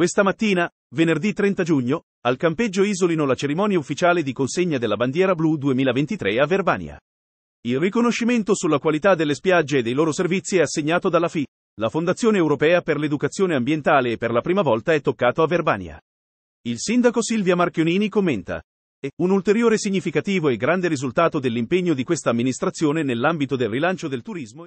Questa mattina, venerdì 30 giugno, al campeggio Isolino la cerimonia ufficiale di consegna della bandiera blu 2023 a Verbania. Il riconoscimento sulla qualità delle spiagge e dei loro servizi è assegnato dalla FI, la Fondazione Europea per l'Educazione Ambientale e per la prima volta è toccato a Verbania. Il sindaco Silvia Marchionini commenta. E un ulteriore significativo e grande risultato dell'impegno di questa amministrazione nell'ambito del rilancio del turismo.